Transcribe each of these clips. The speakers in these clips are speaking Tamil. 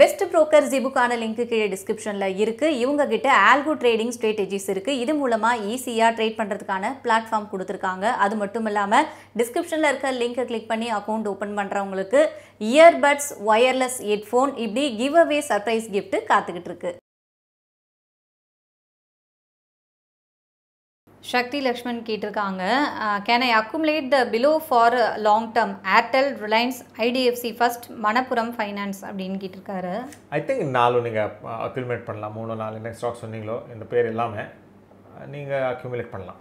பெஸ்ட் ப்ரோக்கர் ஜிபுக்கான லிங்க் கீழே டிஸ்கிரிப்ஷனில் இருக்குது இவங்க கிட்ட ஆல்கோ ட்ரேடிங் ஸ்ட்ராட்டஜிஸ் இருக்குது இது மூலமாக ஈஸியாக ட்ரேட் பண்ணுறதுக்கான பிளாட்ஃபார்ம் கொடுத்துருக்காங்க அது மட்டும் இல்லாமல் டிஸ்கிரிப்ஷனில் இருக்க லிங்க்கை கிளிக் பண்ணி அக்கௌண்ட் ஓப்பன் பண்ணுறவங்களுக்கு இயர்பட்ஸ் ஒயர்லெஸ் ஹெட்ஃபோன் இப்படி கிவ் அவே சர்ப்ரைஸ் கிஃப்ட்டு காத்துக்கிட்டு இருக்கு சக்தி லக்ஷ்மன் கேட்டிருக்காங்க can I accumulate the below for long term Airtel Reliance IDFC first Manappuram finance அப்படின்னு கேட்டிருக்காரு ஐ திங்க் நாலு நீங்கள் அக்யூமுலேட் பண்ணலாம் மூணு நாலு என்ன ஸ்டாக் சொன்னீங்களோ இந்த பேர் எல்லாமே நீங்கள் அக்யூமுலேட் பண்ணலாம்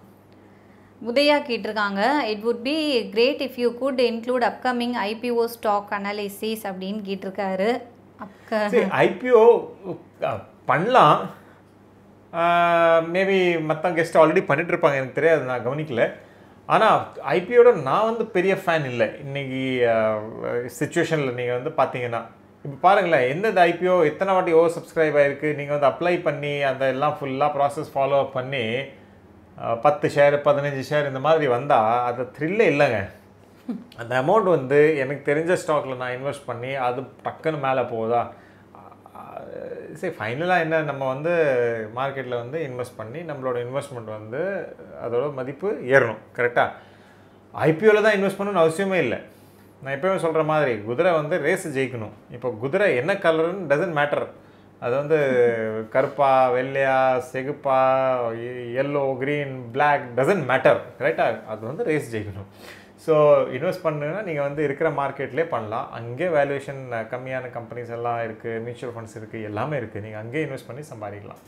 உதயா கேட்டிருக்காங்க it would be great if you could include upcoming IPO stock analysis அப்படின்னு கேட்டிருக்காரு ஐபிஓ பண்ணலாம் மேபி மற்றவங்க கெஸ்ட் ஆல்ரெடி இருப்பாங்க எனக்கு தெரியாது நான் கவனிக்கல ஆனால் ஐபிஓட நான் வந்து பெரிய ஃபேன் இல்லை இன்றைக்கி சுச்சுவேஷனில் நீங்கள் வந்து பார்த்தீங்கன்னா இப்போ பாருங்களேன் எந்தெந்த ஐபிஓ எத்தனை வாட்டி ஓவர் சப்ஸ்கிரைப் ஆகிருக்கு நீங்கள் வந்து அப்ளை பண்ணி அந்த எல்லாம் ஃபுல்லாக ப்ராசஸ் ஃபாலோ அப் பண்ணி பத்து ஷேர் பதினஞ்சு ஷேர் இந்த மாதிரி வந்தால் அது த்ரில்லே இல்லைங்க அந்த அமௌண்ட் வந்து எனக்கு தெரிஞ்ச ஸ்டாக்கில் நான் இன்வெஸ்ட் பண்ணி அது டக்குன்னு மேலே போகுதா சரி ஃபைனலாக என்ன நம்ம வந்து மார்க்கெட்டில் வந்து இன்வெஸ்ட் பண்ணி நம்மளோட இன்வெஸ்ட்மெண்ட் வந்து அதோட மதிப்பு ஏறணும் கரெக்டாக ஐபிஓவில் தான் இன்வெஸ்ட் பண்ணணும்னு அவசியமே இல்லை நான் எப்போயுமே சொல்கிற மாதிரி குதிரை வந்து ரேஸ் ஜெயிக்கணும் இப்போ குதிரை என்ன கலருன்னு டசன்ட் மேட்டர் அது வந்து கருப்பா வெள்ளையா செகுப்பா yellow green black doesn't matter கரெக்டாக அது வந்து ரேஸ் ஜெயிக்கணும் ஸோ இன்வெஸ்ட் பண்ணுன்னா நீங்கள் வந்து இருக்கிற மார்க்கெட்லேயே பண்ணலாம் அங்கே வேல்யூவேஷன் கம்மியான கம்பெனிஸ் எல்லாம் இருக்குது மியூச்சுவல் ஃபண்ட்ஸ் இருக்குது எல்லாமே இருக்குது நீங்கள் அங்கேயே இன்வெஸ்ட் பண்ணி சம்பாதிக்கலாம்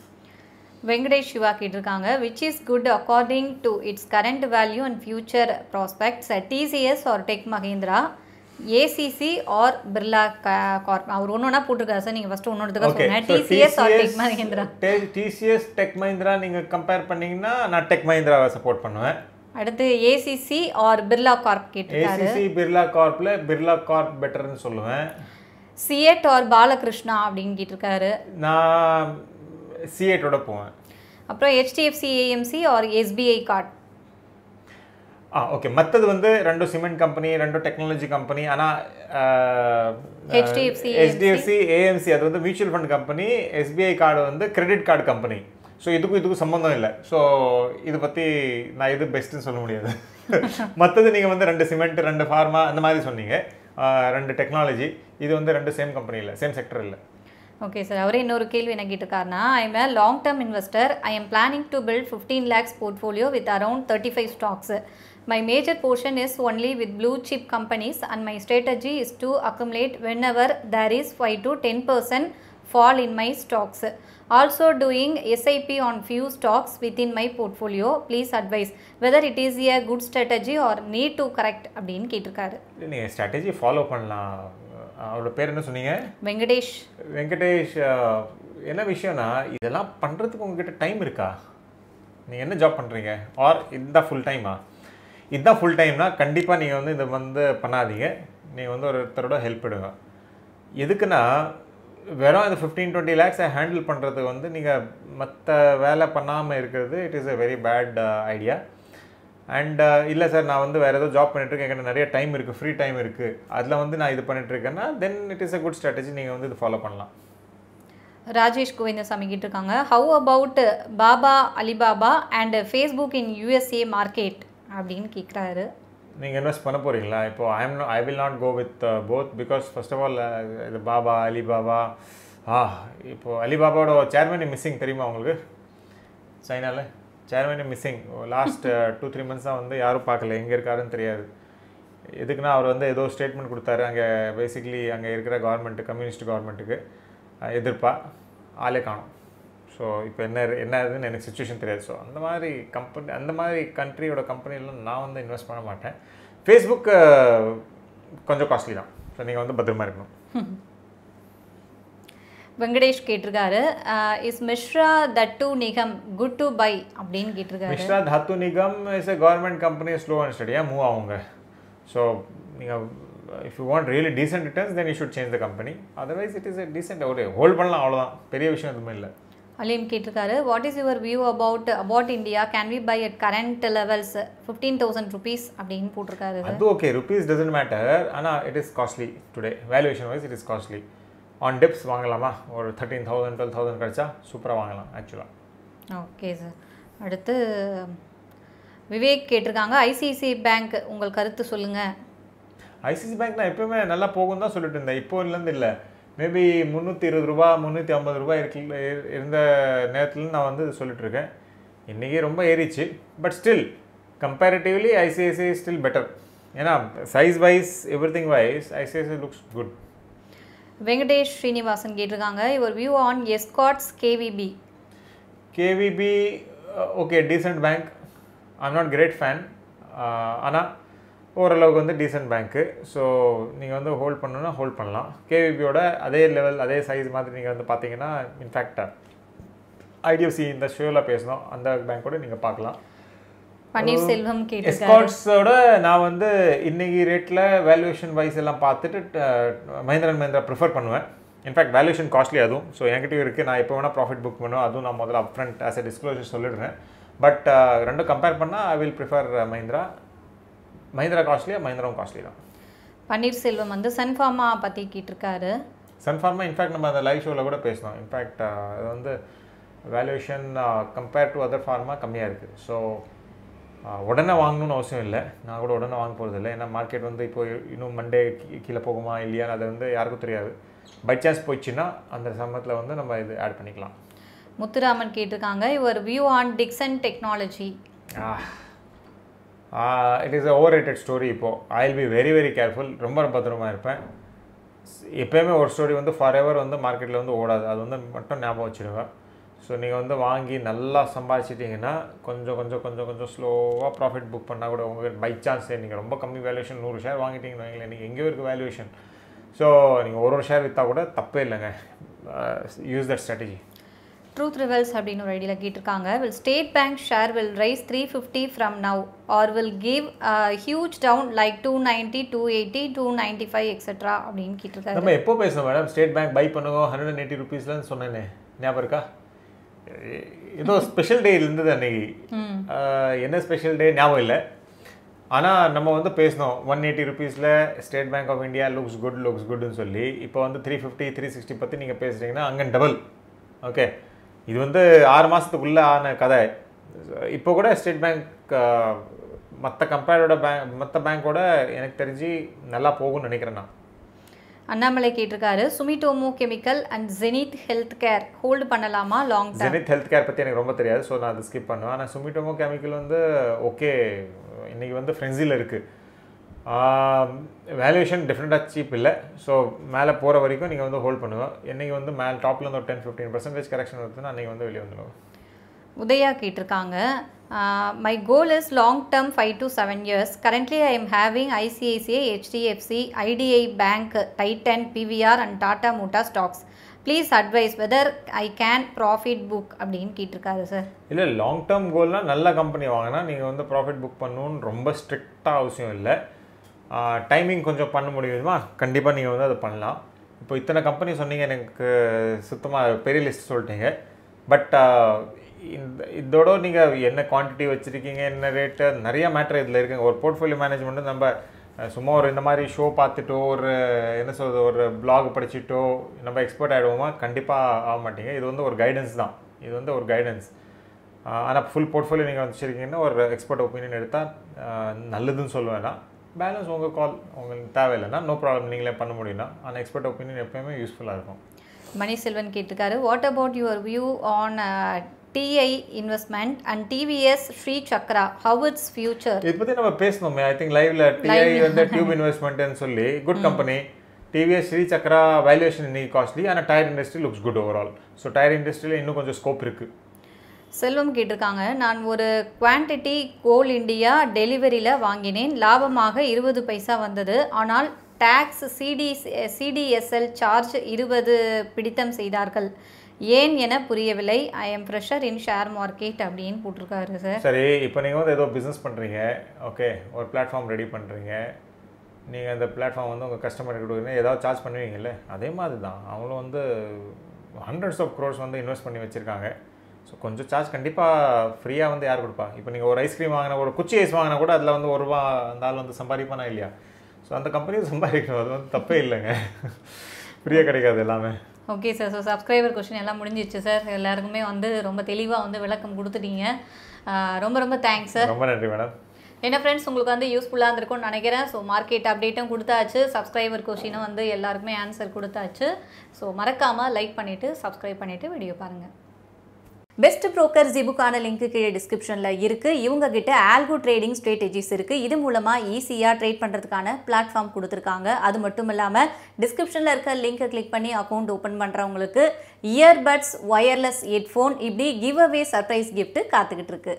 வெங்கடேஷ் சிவா கேட்டிருக்காங்க which is good according to its current value and future prospects TCS or Tech Mahindra ACC or Birla Corp அவர் ஒன்று ஒன்றா போட்டிருக்காரு சார் நீங்கள் ஃபஸ்ட்டு ஒன்று சொன்னேன் TCS or Tech Mahindra TCS Tech Mahindra நீங்கள் கம்பேர் பண்ணிங்கன்னா நான் டெக் மஹிந்திராவை சப்போர்ட் பண்ணுவேன் அடுத்து ஏசிசி ஆர் பிர்லா கார்ப் கேட்டிருக்காரு ஏசிசி பிர்லா கார்ப்ல பிர்லா கார்ப் பெட்டர்னு சொல்லுவேன் சிஎட் ஆர் பாலகிருஷ்ணா அப்படின்னு கேட்டிருக்காரு நான் சிஎட்டோட போவேன் அப்புறம் HDFC AMC or SBI card ஆ ஓகே மற்றது வந்து ரெண்டும் சிமெண்ட் கம்பெனி ரெண்டும் டெக்னாலஜி கம்பெனி ஆனால் ஹெச்டிஎஃப்சி ஹெச்டிஎஃப்சி ஏஎம்சி அது வந்து mutual fund company SBI card வந்து கிரெடிட் கார்டு கம்பெனி ஸோ இதுக்கும் இதுக்கும் சம்மந்தம் இல்லை ஸோ இது பற்றி நான் எது பெஸ்ட்டுன்னு சொல்ல முடியாது மற்றது நீங்கள் வந்து ரெண்டு சிமெண்ட் ரெண்டு ஃபார்மா அந்த மாதிரி சொன்னீங்க ரெண்டு டெக்னாலஜி இது வந்து ரெண்டு சேம் கம்பெனி இல்லை சேம் செக்டர் இல்லை ஓகே சார் அவரே இன்னொரு கேள்வி என்ன கேட்டிருக்காருனா I am long term investor I am planning to build fifteen lakhs portfolio with around thirty five stocks my major portion is only with blue chip companies and my strategy is to accumulate whenever there is five to ten percent fall in my stocks. Also doing SIP on few stocks within my portfolio. Please advise whether it is a good strategy or need to correct அப்படின்னு கேட்டிருக்காரு நீங்கள் ஸ்ட்ராட்டஜி ஃபாலோ பண்ணலாம் அவரோட பேர் என்ன சொன்னீங்க வெங்கடேஷ் வெங்கடேஷ் என்ன விஷயம்னா இதெல்லாம் பண்ணுறதுக்கு உங்ககிட்ட டைம் இருக்கா நீங்கள் என்ன ஜாப் பண்ணுறீங்க ஆர் இதுதான் ஃபுல் டைமா இதுதான் ஃபுல் டைம்னா கண்டிப்பாக நீங்கள் வந்து இதை வந்து பண்ணாதீங்க நீங்கள் வந்து ஒருத்தரோட ஹெல்ப் எடுங்க எதுக்குன்னா வெறும் அந்த ஃபிஃப்டீன் டுவெண்ட்டி லேக்ஸை ஹேண்டில் பண்ணுறதுக்கு வந்து நீங்கள் மற்ற வேலை பண்ணாமல் இருக்கிறது it is a very bad idea and இல்லை சார் நான் வந்து வேறு ஏதோ ஜாப் பண்ணிட்டுருக்கேன் என்கிட்ட நிறைய டைம் இருக்குது ஃப்ரீ டைம் இருக்குது அதில் வந்து நான் இது பண்ணிட்டுருக்கேன்னா then it is a good strategy நீங்கள் வந்து இது ஃபாலோ பண்ணலாம் ராஜேஷ் கோவிந்தசாமி கேட்டிருக்காங்க how about Baba Alibaba and Facebook in USA market அப்படின்னு கேட்குறாரு நீங்கள் இன்வெஸ்ட் பண்ண போகிறீங்களா இப்போது I am I will not go with both because first of all இது பாபா அலிபாபா ஆ இப்போது அலிபாபாவோட சேர்மனி மிஸ்ஸிங் தெரியுமா உங்களுக்கு சைனாவில் சேர்மனி மிஸ்ஸிங் லாஸ்ட் டூ த்ரீ மந்த்ஸாக வந்து யாரும் பார்க்கல எங்கே இருக்காருன்னு தெரியாது எதுக்குன்னா அவர் வந்து ஏதோ ஸ்டேட்மெண்ட் கொடுத்தாரு அங்கே பேசிக்லி அங்கே இருக்கிற கவர்மெண்ட்டு கம்யூனிஸ்ட் கவர்மெண்ட்டுக்கு எதிர்ப்பாக ஆளே காணும் ஸோ இப்போ என்ன என்ன ஆகுதுன்னு எனக்கு சுச்சுவேஷன் தெரியாது ஸோ அந்த மாதிரி கம்பெனி அந்த மாதிரி கண்ட்ரியோட கம்பெனிலாம் நான் வந்து இன்வெஸ்ட் பண்ண மாட்டேன் ஃபேஸ்புக் கொஞ்சம் காஸ்ட்லி தான் ஸோ நீங்கள் வந்து பத்திரமா இருக்கணும் வெங்கடேஷ் கேட்டிருக்காரு இஸ் மிஸ்ரா தட்டு நிகம் குட் டு பை அப்படின்னு கேட்டிருக்காரு Mishra Dhatu Nigam is a government company slow and ஸ்டடியாக மூவ் ஆகுங்க ஸோ நீங்கள் if you want really decent returns then you should change the company otherwise it is a decent ஒரு ஹோல்ட் பண்ணலாம் அவ்வளோதான் பெரிய விஷயம் எதுவுமே இல்லை அலீம் கேட்டிருக்காரு what is your view about about India can we buy at current levels fifteen thousand rupees அப்படின்னு போட்டிருக்காரு அது ஓகே ருபீஸ் டசன்ட் மேட்டர் ஆனால் it is costly today valuation wise it is costly on dips வாங்கலாமா ஒரு தேர்ட்டீன் தௌசண்ட் டுவெல் தௌசண்ட் கிடச்சா சூப்பராக வாங்கலாம் ஆக்சுவலாக ஓகே சார் அடுத்து விவேக் கேட்டிருக்காங்க ஐசிஐசிஐ பேங்க் உங்கள் கருத்து சொல்லுங்கள் ஐசிசி பேங்க்லாம் எப்பவுமே நல்லா போகும் தான் சொல்லிட்டு இருந்தேன் இப்போ இல்லைன்னு இல்லை மேபி முந்நூற்றி இருபது ரூபா முந்நூற்றி ஐம்பது ரூபா இருக்க இருந்த நேரத்தில் நான் வந்து சொல்லிட்டுருக்கேன் இன்றைக்கி ரொம்ப ஏறிச்சு but still comparatively ICICI still better ஏன்னா size wise everything wise ICICI looks good Venkatesh Srinivasan கேட்டிருக்காங்க your view on Escorts KVB KVB okay decent bank I'm not great fan ஆனால் ஓரளவுக்கு வந்து டீசன்ட் பேங்க்கு ஸோ நீங்கள் வந்து ஹோல்ட் பண்ணணுன்னா ஹோல்ட் பண்ணலாம் கேவிபியோட அதே லெவல் அதே சைஸ் மாதிரி நீங்கள் வந்து பார்த்தீங்கன்னா இன்ஃபேக்ட் ஐடிஎஃப்சி இந்த ஷோவில் பேசணும் அந்த பேங்க்கோட நீங்கள் பார்க்கலாம் பன்னீர்செல்வம் எஸ்கார்ட்ஸோட um, நான் வந்து இன்னைக்கு ரேட்டில் வேல்யூஷன் வைஸ் எல்லாம் பார்த்துட்டு மஹேந்திரன் மஹேந்திரா ப்ரிஃபர் பண்ணுவேன் இன்ஃபேக்ட் வேல்யூஷன் காஸ்ட்லி அதுவும் ஸோ என்கிட்டயும் இருக்குது நான் எப்போ வேணால் ப்ராஃபிட் புக் பண்ணுவோம் அதுவும் நான் முதல்ல அப்ரண்ட் ஆஸ் அ டிஸ்க்ளோஷர் சொல்லிடுறேன் பட் ரெண்டும் கம்பேர் பண்ணால் I will prefer Mahindra Mahindra காஸ்ட்லியா மஹிந்திராவும் காஸ்ட்லி தான் பன்னீர்செல்வம் வந்து சன்ஃபார்மா பற்றி கேட்டிருக்காரு சன்ஃபார்மா இன்ஃபேக்ட் நம்ம அந்த லைவ் ஷோவில் கூட பேசணும் இன்ஃபேக்ட் அது வந்து valuation compare to other pharma கம்மியாக இருக்குது ஸோ உடனே வாங்கணும்னு அவசியம் இல்லை நான் கூட உடனே வாங்க போகிறது இல்லை ஏன்னா மார்க்கெட் வந்து இப்போ இன்னும் மண்டே கீழே போகுமா இல்லையான்னு அது வந்து யாருக்கும் தெரியாது பை சான்ஸ் போயிடுச்சுன்னா அந்த சமயத்தில் வந்து நம்ம இது ஆட் பண்ணிக்கலாம் முத்துராமன் கேட்டிருக்காங்க இவர் view on Dixon technology it is over rated story இப்போது I will be very very careful ரொம்ப ரொம்ப பத்திரமா இருப்பேன் எப்போயுமே ஒரு ஸ்டோரி வந்து ஃபார் எவர் வந்து மார்க்கெட்டில் வந்து ஓடாது அது வந்து மட்டும் ஞாபகம் வச்சுருவேன் ஸோ நீங்கள் வந்து வாங்கி நல்லா சம்பாதிச்சிட்டிங்கன்னா கொஞ்சம் கொஞ்சம் கொஞ்சம் கொஞ்சம் ஸ்லோவாக ப்ராஃபிட் புக் பண்ணால் கூட உங்களுக்கு பை சான்ஸ் நீங்கள் ரொம்ப கம்மி வேல்யூஷன் நூறு ஷேர் வாங்கிட்டீங்கன்னு வைங்களேன் நீங்கள் எங்கேயோ இருக்குது வேல்யூஷன் ஸோ நீங்கள் ஒரு ஒரு ஷேர் விற்றா கூட தப்பே இல்லைங்க use that strategy truth rivals அப்படின்னு ஒரு ஐடியில் கேட்டிருக்காங்க will State Bank share will rise three fifty from now or will give huge down like two ninety two eighty two ninety five extra அப்படின்னு கேட்டிருக்காங்க நம்ம எப்போ பேசணும் மேடம் ஸ்டேட் பேங்க் பை பண்ணுவோம் ஹண்ட்ரட் அண்ட் எயிட்டி ருபீஸ்லன்னு சொன்னேனே ஞாபகம் இருக்கா ஏதோ ஸ்பெஷல் டே இருந்தது அன்னைக்கு என்ன ஸ்பெஷல் டே ஞாபகம் இல்லை ஆனால் நம்ம வந்து பேசினோம் ஒன் எயிட்டி ருபீஸில் State Bank of India looks good looks குட்னு சொல்லி இப்போ வந்து த்ரீ ஃபிஃப்டி த்ரீ சிக்ஸ்டி பற்றி நீங்கள் பேசுகிறீங்கன்னா அங்கே டபுள் ஓகே இது வந்து ஆறு மாதத்துக்குள்ளே ஆன கதை இப்போ கூட ஸ்டேட் பேங்க் மற்ற கம்பேரோட பேங்க் மற்ற பேங்க்கோட எனக்கு தெரிஞ்சு நல்லா போகும்னு நினைக்கிறேன் நான் அண்ணாமலை கேட்டிருக்காரு Sumitomo chemical and Zenith health care hold பண்ணலாமா லாங் ஜெனித் ஹெல்த் கேர் பற்றி எனக்கு ரொம்ப தெரியாது ஸோ நான் அதை ஸ்கிப் பண்ணுவேன் ஆனால் சுமிடோமோ கெமிக்கல் வந்து ஓகே இன்றைக்கி வந்து ஃப்ரெண்ட்ஸில் இருக்குது வேல்யூஷன் டிஃப்ரெண்ட்டாக சீப் இல்லை ஸோ மேலே போகிற வரைக்கும் நீங்கள் வந்து ஹோல்ட் பண்ணுவோம் என்றைக்கு வந்து மேலே டாப்பில் வந்து ஒரு டென் ஃபிஃப்டின் பர்சன்டேஜ் கரெக்ஷன் வருதுன்னா அன்றைக்கி வந்து வெளியே வந்துடுவோம் உதயா கேட்டிருக்காங்க my goal is long term five to seven years currently I am having ICICI HDFC ITI bank Titan PVR and Tata motor stocks please advise whether I can profit book அப்படின்னு கேட்டிருக்காரு சார் இல்லை லாங் டேர்ம் கோல்னால் நல்ல கம்பெனி வாங்கினா நீங்கள் வந்து ப்ராஃபிட் புக் பண்ணணுன்னு ரொம்ப ஸ்ட்ரிக்டாக அவசியம் இல்லை டைமிங் கொஞ்சம் பண்ண முடியுமா கண்டிப்பாக நீங்கள் வந்து அதை பண்ணலாம் இப்போ இத்தனை கம்பெனி சொன்னீங்க எனக்கு சுத்தமாக பெரிய லிஸ்ட் சொல்லிட்டீங்க பட் இந்த இதோட நீங்கள் என்ன குவான்டிட்டி வச்சுருக்கீங்க என்ன ரேட்டு நிறையா மேட்ரு இதில் இருக்குங்க ஒரு போர்ட்ஃபோலியோ மேனேஜ்மெண்ட் நம்ம சும்மா ஒரு இந்த மாதிரி ஷோ பார்த்துட்டோ ஒரு என்ன சொல்கிறது ஒரு பிளாக் படிச்சுட்டோ நம்ம எக்ஸ்பர்ட் ஆகிடுவோமா கண்டிப்பாக ஆக மாட்டீங்க இது வந்து ஒரு கைடன்ஸ் தான் இது வந்து ஒரு கைடன்ஸ் ஆனால் ஃபுல் போர்ட்ஃபோலியோ நீங்கள் வச்சுருக்கீங்கன்னா ஒரு எக்ஸ்பர்ட் ஒப்பீனியன் எடுத்தால் நல்லதுன்னு சொல்லுவேன் நான் பேலன்ஸ் உங்கள் கால் உங்களுக்கு தேவையில்லைன்னா நோ ப்ராப்ளம் நீங்களே பண்ண முடியும்னா எக்ஸ்பர்ட் ஒப்பீனியன் எப்பயுமே யூஸ்ஃபுல்லாக இருக்கும் மணி செல்வன் கேட்டிருக்காரு what about your view on TI investment and TVS Shri Chakra how its future இதை பற்றி நம்ம பேசணுமே ஐ திங்க் லைவ்ல டிஐ வந்து டியூப் இன்வெஸ்ட்மெண்ட்னு சொல்லி good company TVS Shri Chakra valuation இன்னைக்கு காஸ்ட்லி ஆனால் tyre industry looks good overall so tyre இண்டஸ்ட்ரியில் இன்னும் கொஞ்சம் ஸ்கோப் இருக்குது செல்வம் கேட்டிருக்காங்க நான் ஒரு குவான்டிட்டி கோல் இண்டியா டெலிவரியில் வாங்கினேன் லாபமாக இருபது பைசா வந்தது ஆனால் டேக்ஸ் சிடி சிடிஎஸ்எல் சார்ஜ் இருபது பிடித்தம் செய்தார்கள் ஏன் என புரியவில்லை I am fresher in share market அப்படின்னு போட்டிருக்காரு சார் சரி இப்போ நீங்கள் வந்து ஏதோ பிஸ்னஸ் பண்ணுறீங்க ஓகே ஒரு பிளாட்ஃபார்ம் ரெடி பண்ணுறீங்க நீங்கள் அந்த பிளாட்ஃபார்ம் வந்து உங்கள் கஸ்டமருக்கு கொடுக்குறீங்க ஏதாவது சார்ஜ் பண்ணுவீங்கல்ல அதே மாதிரி தான் அவங்களும் வந்து ஹண்ட்ரட்ஸ் ஆஃப் க்ரோர்ஸ் வந்து இன்வெஸ்ட் பண்ணி வச்சுருக்காங்க ஸோ கொஞ்சம் சார்ஜ் கண்டிப்பாக ஃப்ரீயாக வந்து யார் கொடுப்பா இப்போ நீங்கள் ஒரு ஐஸ்கிரீம் வாங்கினா ஒரு குச்சி ஐஸ் வாங்கினா கூட அதில் வந்து ஒரு ரூபா அந்த ஆள் வந்து சம்பாதிப்பானா இல்லையா ஸோ அந்த கம்பெனியும் சம்பாதிக்கணும் அது வந்து தப்பே இல்லைங்க ஃப்ரீயாக கிடைக்காது எல்லாமே okay sir so subscriber question எல்லாம் முடிஞ்சிச்சு சார் எல்லாருக்குமே வந்து ரொம்ப தெளிவாக வந்து விளக்கம் கொடுத்துட்டீங்க ரொம்ப ரொம்ப தேங்க்ஸ் சார் ரொம்ப நன்றி மேடம் என்ன ஃப்ரெண்ட்ஸ் உங்களுக்கு வந்து யூஸ்ஃபுல்லாக இருந்திருக்கும்னு நினைக்கிறேன் ஸோ மார்க்கெட் அப்டேட்டும் கொடுத்தாச்சு சப்ஸ்கிரைபர் கொஷினும் வந்து எல்லாருக்குமே ஆன்சர் கொடுத்தாச்சு ஸோ மறக்காமல் லைக் பண்ணிவிட்டு சப்ஸ்கிரைப் பண்ணிவிட்டு வீடியோ பாருங்கள் பெஸ்ட் ப்ரோக்கர் ஜிபுக்கான லிங்க் கீழே டிஸ்கிரிப்ஷனில் இருக்குது இவங்க கிட்ட ஆல்கோ ட்ரேடிங் ஸ்ட்ராட்டஜிஸ் இருக்குது இது மூலமாக ஈஸியாக ட்ரேட் பண்ணுறதுக்கான பிளாட்ஃபார்ம் கொடுத்துருக்காங்க அது மட்டும் இல்லாமல் டிஸ்கிரிப்ஷனில் இருக்க லிங்க்கை கிளிக் பண்ணி அக்கௌண்ட் ஓப்பன் பண்ணுறவங்களுக்கு இயர்பட்ஸ் ஒயர்லெஸ் ஹெட்ஃபோன் இப்படி கிவ் அவே சர்ப்ரைஸ் கிஃப்ட்டு காத்துக்கிட்டு இருக்கு